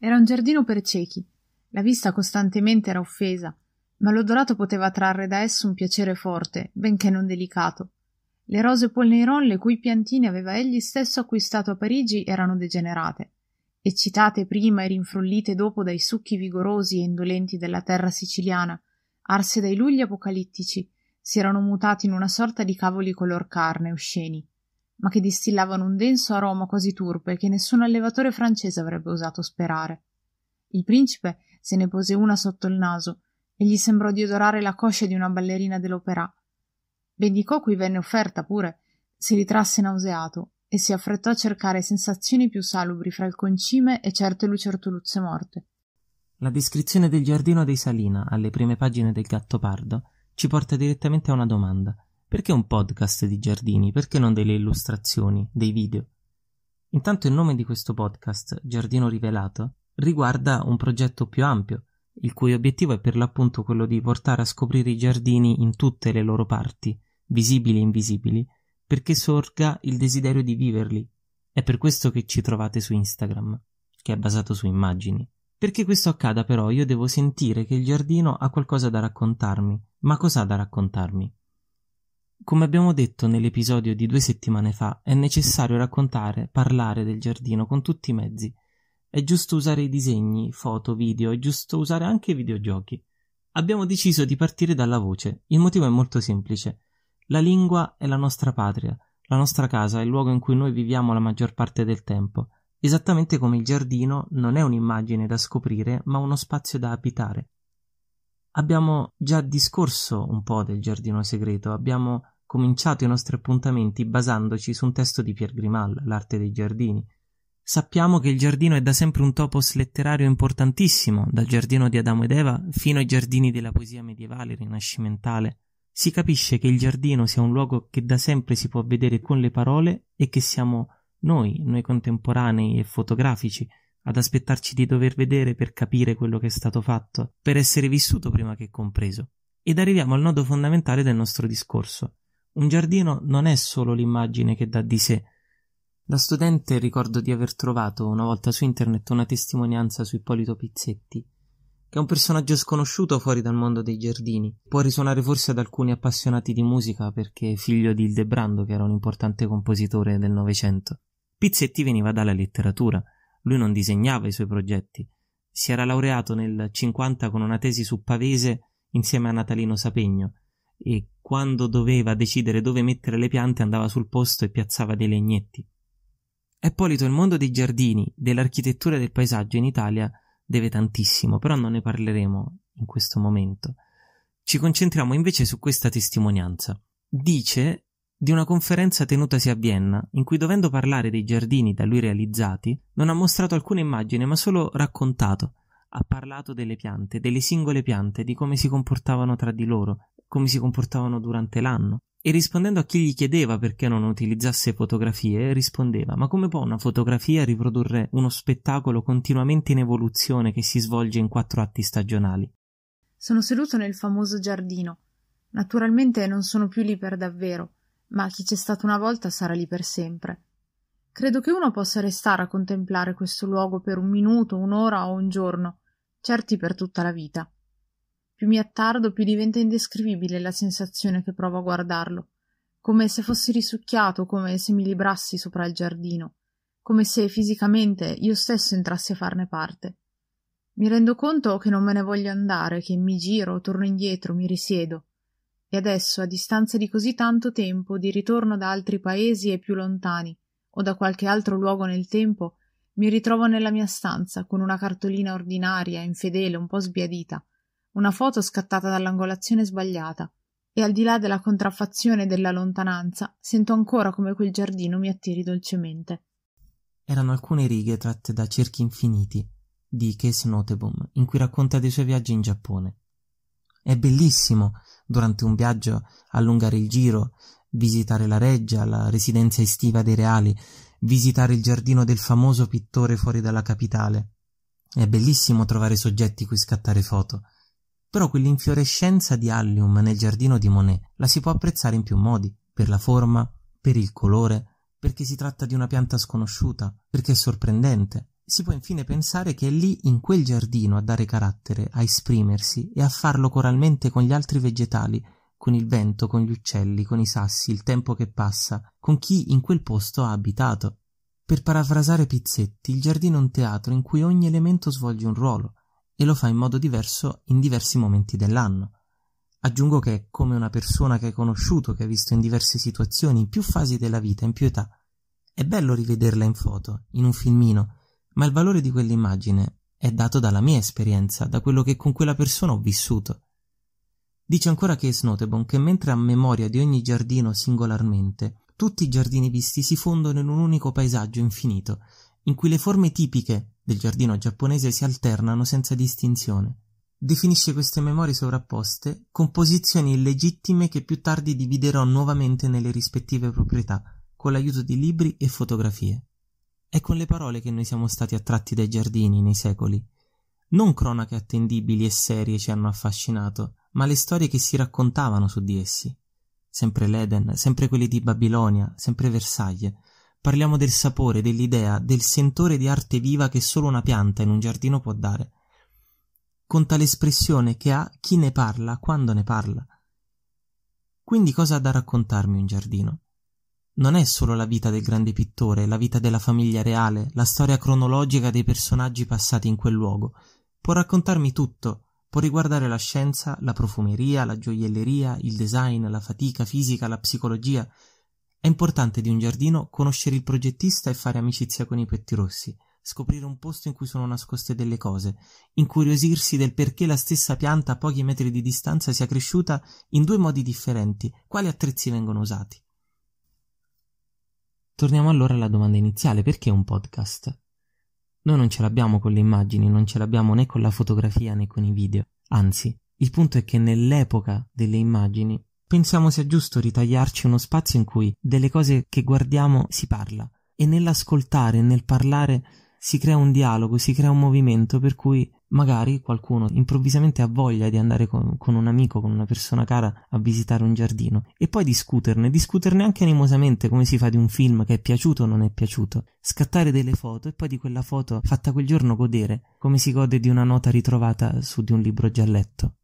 Era un giardino per ciechi. La vista costantemente era offesa, ma l'odorato poteva trarre da esso un piacere forte, benché non delicato. Le rose polneron le cui piantine aveva egli stesso acquistato a Parigi erano degenerate. Eccitate prima e rinfrollite dopo dai succhi vigorosi e indolenti della terra siciliana, arse dai lugli apocalittici, si erano mutati in una sorta di cavoli color carne osceni ma che distillavano un denso aroma quasi turpe che nessun allevatore francese avrebbe osato sperare. Il principe se ne pose una sotto il naso e gli sembrò di odorare la coscia di una ballerina dell'opera. Bendicò cui venne offerta pure, si ritrasse nauseato e si affrettò a cercare sensazioni più salubri fra il concime e certe lucertoluzze morte. La descrizione del giardino dei Salina alle prime pagine del Gatto Pardo, ci porta direttamente a una domanda – perché un podcast di giardini? Perché non delle illustrazioni, dei video? Intanto il nome di questo podcast, Giardino Rivelato, riguarda un progetto più ampio, il cui obiettivo è per l'appunto quello di portare a scoprire i giardini in tutte le loro parti, visibili e invisibili, perché sorga il desiderio di viverli. È per questo che ci trovate su Instagram, che è basato su immagini. Perché questo accada però io devo sentire che il giardino ha qualcosa da raccontarmi. Ma cos'ha da raccontarmi? Come abbiamo detto nell'episodio di due settimane fa, è necessario raccontare, parlare del giardino con tutti i mezzi. È giusto usare i disegni, foto, video, è giusto usare anche i videogiochi. Abbiamo deciso di partire dalla voce. Il motivo è molto semplice. La lingua è la nostra patria, la nostra casa, è il luogo in cui noi viviamo la maggior parte del tempo. Esattamente come il giardino non è un'immagine da scoprire, ma uno spazio da abitare. Abbiamo già discorso un po' del giardino segreto, abbiamo cominciato i nostri appuntamenti basandoci su un testo di Pier Grimal, L'arte dei giardini. Sappiamo che il giardino è da sempre un topos letterario importantissimo, dal giardino di Adamo ed Eva fino ai giardini della poesia medievale rinascimentale. Si capisce che il giardino sia un luogo che da sempre si può vedere con le parole e che siamo noi, noi contemporanei e fotografici, ad aspettarci di dover vedere per capire quello che è stato fatto, per essere vissuto prima che compreso. Ed arriviamo al nodo fondamentale del nostro discorso. Un giardino non è solo l'immagine che dà di sé. Da studente ricordo di aver trovato una volta su internet una testimonianza su Ippolito Pizzetti, che è un personaggio sconosciuto fuori dal mondo dei giardini. Può risuonare forse ad alcuni appassionati di musica perché è figlio di Ildebrando, che era un importante compositore del Novecento. Pizzetti veniva dalla letteratura lui non disegnava i suoi progetti. Si era laureato nel 50 con una tesi su Pavese insieme a Natalino Sapegno e quando doveva decidere dove mettere le piante andava sul posto e piazzava dei legnetti. Ippolito, il mondo dei giardini, dell'architettura e del paesaggio in Italia deve tantissimo, però non ne parleremo in questo momento. Ci concentriamo invece su questa testimonianza. Dice di una conferenza tenutasi a Vienna, in cui dovendo parlare dei giardini da lui realizzati, non ha mostrato alcuna immagine ma solo raccontato. Ha parlato delle piante, delle singole piante, di come si comportavano tra di loro, come si comportavano durante l'anno. E rispondendo a chi gli chiedeva perché non utilizzasse fotografie, rispondeva: Ma come può una fotografia riprodurre uno spettacolo continuamente in evoluzione che si svolge in quattro atti stagionali? Sono seduto nel famoso giardino. Naturalmente non sono più lì per davvero ma chi c'è stato una volta sarà lì per sempre. Credo che uno possa restare a contemplare questo luogo per un minuto, un'ora o un giorno, certi per tutta la vita. Più mi attardo, più diventa indescrivibile la sensazione che provo a guardarlo, come se fossi risucchiato, come se mi librassi sopra il giardino, come se fisicamente io stesso entrassi a farne parte. Mi rendo conto che non me ne voglio andare, che mi giro, torno indietro, mi risiedo, e adesso a distanza di così tanto tempo di ritorno da altri paesi e più lontani o da qualche altro luogo nel tempo mi ritrovo nella mia stanza con una cartolina ordinaria infedele un po sbiadita una foto scattata dall'angolazione sbagliata e al di là della contraffazione e della lontananza sento ancora come quel giardino mi attiri dolcemente erano alcune righe tratte da cerchi infiniti di Case Notebum in cui racconta dei suoi viaggi in Giappone è bellissimo durante un viaggio allungare il giro, visitare la reggia, la residenza estiva dei reali, visitare il giardino del famoso pittore fuori dalla capitale. È bellissimo trovare soggetti cui scattare foto. Però quell'infiorescenza di allium nel giardino di Monet la si può apprezzare in più modi, per la forma, per il colore, perché si tratta di una pianta sconosciuta, perché è sorprendente. Si può infine pensare che è lì in quel giardino a dare carattere, a esprimersi e a farlo coralmente con gli altri vegetali, con il vento, con gli uccelli, con i sassi, il tempo che passa, con chi in quel posto ha abitato. Per parafrasare Pizzetti, il giardino è un teatro in cui ogni elemento svolge un ruolo e lo fa in modo diverso in diversi momenti dell'anno. Aggiungo che è come una persona che hai conosciuto, che hai visto in diverse situazioni, in più fasi della vita, in più età. È bello rivederla in foto, in un filmino, ma il valore di quell'immagine è dato dalla mia esperienza, da quello che con quella persona ho vissuto. Dice ancora che Snotebon che mentre ha memoria di ogni giardino singolarmente, tutti i giardini visti si fondono in un unico paesaggio infinito, in cui le forme tipiche del giardino giapponese si alternano senza distinzione. Definisce queste memorie sovrapposte composizioni illegittime che più tardi dividerò nuovamente nelle rispettive proprietà, con l'aiuto di libri e fotografie. È con le parole che noi siamo stati attratti dai giardini nei secoli. Non cronache attendibili e serie ci hanno affascinato, ma le storie che si raccontavano su di essi. Sempre l'Eden, sempre quelli di Babilonia, sempre Versailles. Parliamo del sapore, dell'idea, del sentore di arte viva che solo una pianta in un giardino può dare. Conta l'espressione che ha chi ne parla quando ne parla. Quindi cosa ha da raccontarmi un giardino? non è solo la vita del grande pittore, la vita della famiglia reale, la storia cronologica dei personaggi passati in quel luogo. Può raccontarmi tutto, può riguardare la scienza, la profumeria, la gioielleria, il design, la fatica fisica, la psicologia. È importante di un giardino conoscere il progettista e fare amicizia con i petti rossi, scoprire un posto in cui sono nascoste delle cose, incuriosirsi del perché la stessa pianta a pochi metri di distanza sia cresciuta in due modi differenti, quali attrezzi vengono usati. Torniamo allora alla domanda iniziale, perché un podcast? Noi non ce l'abbiamo con le immagini, non ce l'abbiamo né con la fotografia né con i video, anzi, il punto è che nell'epoca delle immagini pensiamo sia giusto ritagliarci uno spazio in cui delle cose che guardiamo si parla e nell'ascoltare e nel parlare si crea un dialogo, si crea un movimento per cui Magari qualcuno improvvisamente ha voglia di andare con, con, un amico, con una persona cara a visitare un giardino e poi discuterne, discuterne anche animosamente come si fa di un film che è piaciuto o non è piaciuto, scattare delle foto e poi di quella foto fatta quel giorno godere, come si gode di una nota ritrovata su di un libro già letto.